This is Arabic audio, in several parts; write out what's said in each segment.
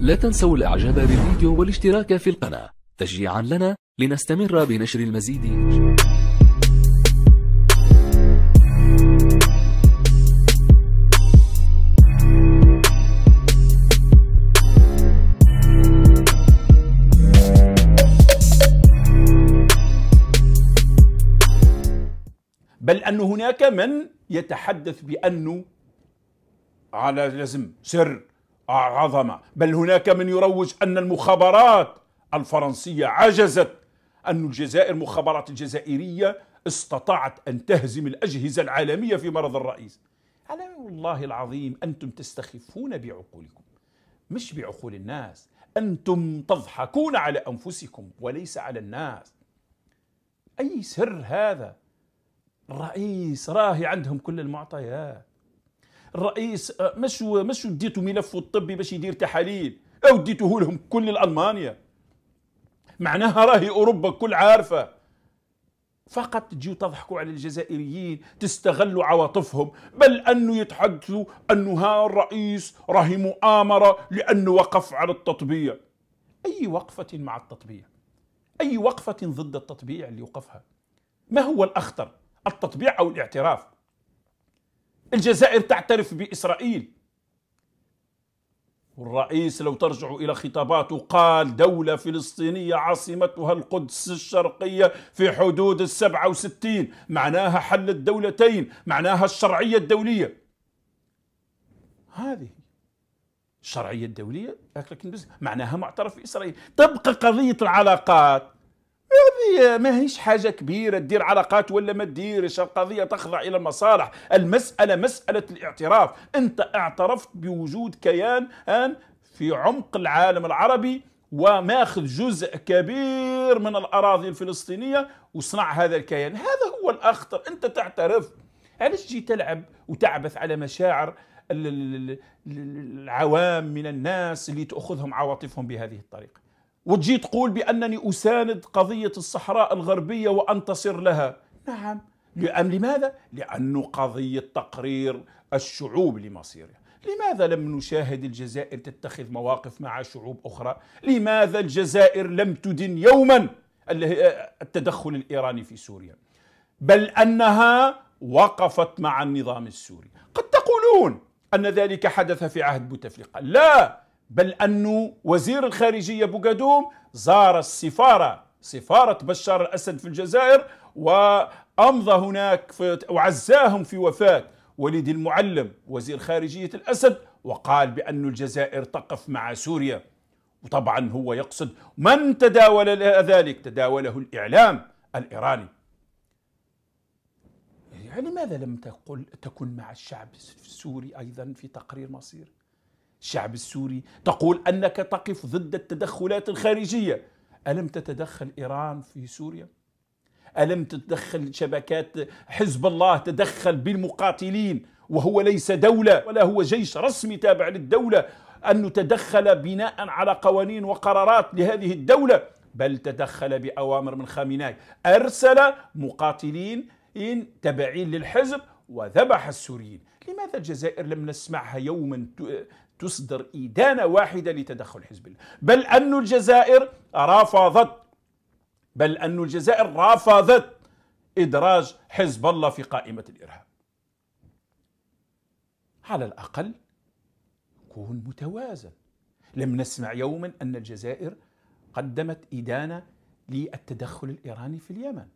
لا تنسوا الإعجاب بالفيديو والاشتراك في القناة تشجيعا لنا لنستمر بنشر المزيد بل أن هناك من يتحدث بأنه على لازم سر عظمه بل هناك من يروج ان المخابرات الفرنسيه عجزت ان الجزائر مخابرات الجزائريه استطاعت ان تهزم الاجهزه العالميه في مرض الرئيس على والله العظيم انتم تستخفون بعقولكم مش بعقول الناس انتم تضحكون على انفسكم وليس على الناس اي سر هذا الرئيس راهي عندهم كل المعطيات الرئيس مش آه، مش ديتو ملفه الطبي باش يدير تحاليل او ديته لهم كل الالمانيا معناها راهي اوروبا كل عارفه فقط تجيو تضحكوا على الجزائريين تستغلوا عواطفهم بل انه يتحدثوا انه ها الرئيس راهي مؤامره لانه وقف على التطبيع اي وقفه مع التطبيع اي وقفه ضد التطبيع اللي وقفها ما هو الاخطر التطبيع او الاعتراف الجزائر تعترف بإسرائيل والرئيس لو ترجعوا إلى خطاباته قال دولة فلسطينية عاصمتها القدس الشرقية في حدود السبعة وستين معناها حل الدولتين معناها الشرعية الدولية هذه الشرعية الدولية معناها معترف بإسرائيل تبقى قضية العلاقات ما ماهيش حاجه كبيره تدير علاقات ولا ما تديرش القضيه تخضع الى المصالح المساله مساله الاعتراف انت اعترفت بوجود كيان ان في عمق العالم العربي وماخذ جزء كبير من الاراضي الفلسطينيه وصنع هذا الكيان هذا هو الاخطر انت تعترف علاش تجي تلعب وتعبث على مشاعر العوام من الناس اللي تاخذهم عواطفهم بهذه الطريقه وتجي تقول بأنني أساند قضية الصحراء الغربية وأنتصر لها نعم لأن لماذا؟ لأنه قضية تقرير الشعوب لمصيرها لماذا لم نشاهد الجزائر تتخذ مواقف مع شعوب أخرى؟ لماذا الجزائر لم تدن يوما التدخل الإيراني في سوريا؟ بل أنها وقفت مع النظام السوري قد تقولون أن ذلك حدث في عهد بوتفليقة لا بل أنه وزير الخارجية بوغادوم زار السفارة سفارة بشار الأسد في الجزائر وأمضى هناك وعزاهم في وفاة وليد المعلم وزير خارجية الأسد وقال بأن الجزائر تقف مع سوريا وطبعا هو يقصد من تداول ذلك تداوله الإعلام الإيراني يعني لماذا لم تقل تكن مع الشعب السوري أيضا في تقرير مصير الشعب السوري تقول أنك تقف ضد التدخلات الخارجية ألم تتدخل إيران في سوريا؟ ألم تتدخل شبكات حزب الله تدخل بالمقاتلين وهو ليس دولة ولا هو جيش رسمي تابع للدولة أن تدخل بناء على قوانين وقرارات لهذه الدولة بل تدخل بأوامر من خامناي أرسل مقاتلين تابعين للحزب وذبح السوريين لماذا الجزائر لم نسمعها يوما تصدر إدانة واحدة لتدخل حزب الله بل أن الجزائر رافضت بل أن الجزائر رافضت إدراج حزب الله في قائمة الإرهاب على الأقل كون متوازن لم نسمع يوما أن الجزائر قدمت إدانة للتدخل الإيراني في اليمن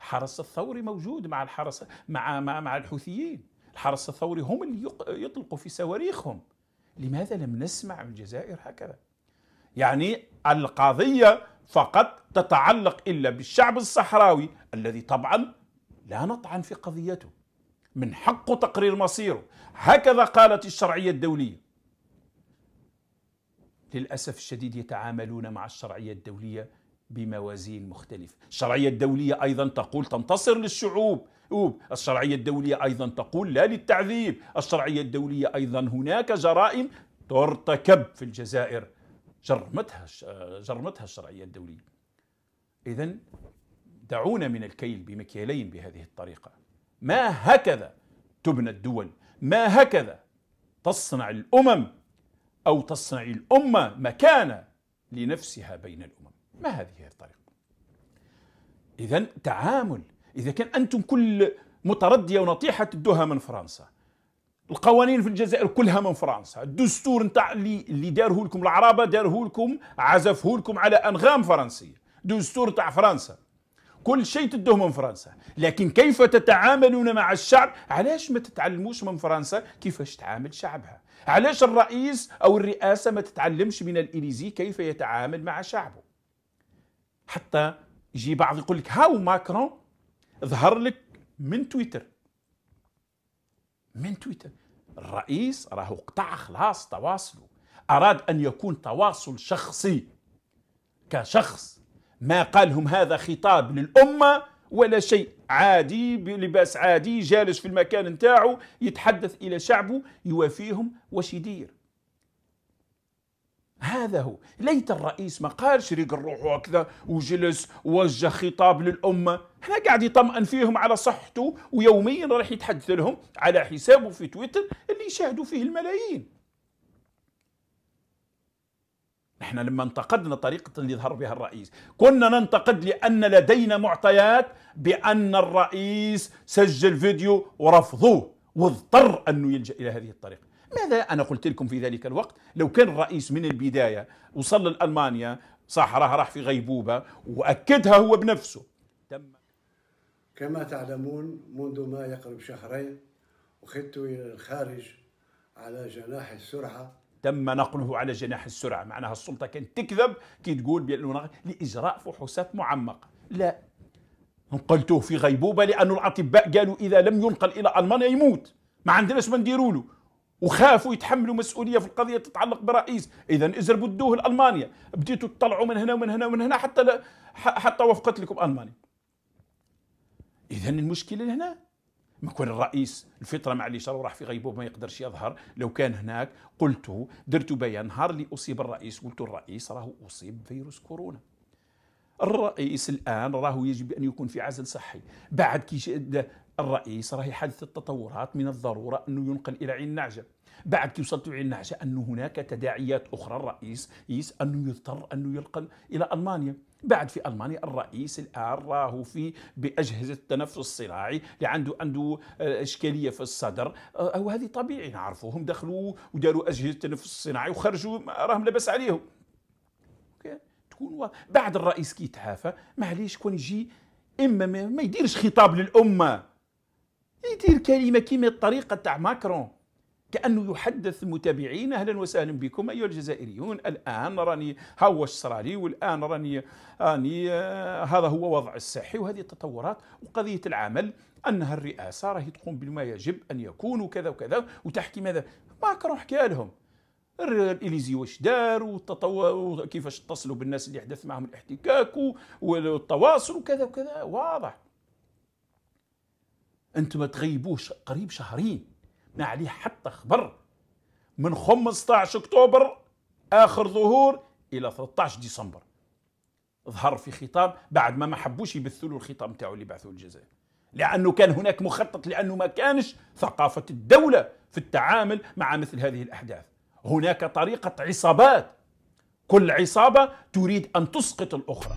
حرس الثوري موجود مع الحرس مع مع, مع الحوثيين الحرس الثوري هم اللي يطلقوا في صواريخهم لماذا لم نسمع من الجزائر هكذا يعني القضية فقط تتعلق إلا بالشعب الصحراوي الذي طبعا لا نطعن في قضيته من حقه تقرير مصيره هكذا قالت الشرعية الدولية للأسف الشديد يتعاملون مع الشرعية الدولية بموازين مختلفة الشرعية الدولية أيضا تقول تنتصر للشعوب الشرعية الدولية أيضا تقول لا للتعذيب الشرعية الدولية أيضا هناك جرائم ترتكب في الجزائر جرمتها جرمتها الشرعية الدولية إذا دعونا من الكيل بمكيالين بهذه الطريقة ما هكذا تبنى الدول ما هكذا تصنع الأمم أو تصنع الأمة مكانة لنفسها بين الأمم ما هذه هي الطريقة إذا تعامل إذا كان أنتم كل متردية ونطيحة تدوها من فرنسا القوانين في الجزائر كلها من فرنسا الدستور نتاع اللي اللي داروه لكم العرابه داره لكم عزفه لكم على انغام فرنسيه دستور تاع فرنسا كل شيء تدوه من فرنسا لكن كيف تتعاملون مع الشعب علاش ما تتعلموش من فرنسا كيفاش تعامل شعبها علاش الرئيس او الرئاسه ما تتعلمش من الاليزي كيف يتعامل مع شعبه حتى يجي بعض يقول لك هاو ماكرون ظهر لك من تويتر من تويتر الرئيس راهو قطع خلاص تواصله أراد أن يكون تواصل شخصي كشخص ما قالهم هذا خطاب للأمة ولا شيء عادي بلباس عادي جالس في المكان نتاعو يتحدث إلى شعبه يوافيهم واش يدير هذا هو ليت الرئيس ما قالش ريق الروح وكذا وجلس ووجه خطاب للأمة هنا قاعد يطمئن فيهم على صحته ويوميا راح يتحدث لهم على حسابه في تويتر اللي يشاهدوا فيه الملايين نحن لما انتقدنا طريقة اللي ظهر بها الرئيس كنا ننتقد لأن لدينا معطيات بأن الرئيس سجل فيديو ورفضوه واضطر أنه يلجأ إلى هذه الطريقة ماذا أنا قلت لكم في ذلك الوقت لو كان الرئيس من البداية وصل لألمانيا صح راه راح في غيبوبة وأكدها هو بنفسه تم كما تعلمون منذ ما يقرب شهرين أخذت إلى الخارج على جناح السرعة تم نقله على جناح السرعة معناها السلطة كانت تكذب كي تقول بأنه لإجراء فحوصات معمقة لا نقلته في غيبوبة لأن الأطباء قالوا إذا لم ينقل إلى ألمانيا يموت ما عندناش ما نديروا له وخافوا يتحملوا مسؤوليه في القضيه تتعلق برئيس اذا ازربوا الدوه لالمانيا بديتوا تطلعوا من هنا ومن هنا ومن هنا حتى ل... حتى وفقت لكم المانيا اذا المشكله هنا ما كان الرئيس الفطره معليش راح في غيبوبه ما يقدرش يظهر لو كان هناك قلت درت بيان نهار اللي اصيب الرئيس قلت الرئيس راه اصيب فيروس كورونا الرئيس الان راه يجب ان يكون في عزل صحي بعد كي الرئيس راه يحدث التطورات من الضروره انه ينقل الى عين نعجه بعد كي وصلت عين نعجه انه هناك تداعيات اخرى الرئيس يس انه يضطر انه ينقل الى المانيا بعد في المانيا الرئيس الان راهو في باجهزه التنفس الصناعي اللي عنده عنده آه، اشكاليه في الصدر آه، وهذه طبيعي نعرفوهم دخلوا وداروا اجهزه التنفس الصناعي وخرجوا راهم لبس عليهم تكون بعد الرئيس كي يتعافى معليش كون يجي اما ما يديرش خطاب للامه يدير كلمة كما الطريقة تاع ماكرون كأنه يحدث متابعين أهلا وسهلا بكم أيها الجزائريون الآن راني ها هو صرالي والآن راني راني آه، هذا هو وضع الصحي وهذه التطورات وقضية العمل أنها الرئاسة راهي تقوم بما يجب أن يكون وكذا وكذا وتحكي ماذا ماكرون حكى لهم الاليزي واش دار وكيفاش اتصلوا بالناس اللي حدث معهم الاحتكاك والتواصل وكذا وكذا واضح انتم تغيبوش قريب شهرين ما عليه حتى خبر من 15 اكتوبر اخر ظهور الى 13 ديسمبر ظهر في خطاب بعد ما ما حبوش يبثوا له الخطاب نتاعو اللي بعثوه الجزائر لانه كان هناك مخطط لانه ما كانش ثقافه الدوله في التعامل مع مثل هذه الاحداث هناك طريقه عصابات كل عصابه تريد ان تسقط الاخرى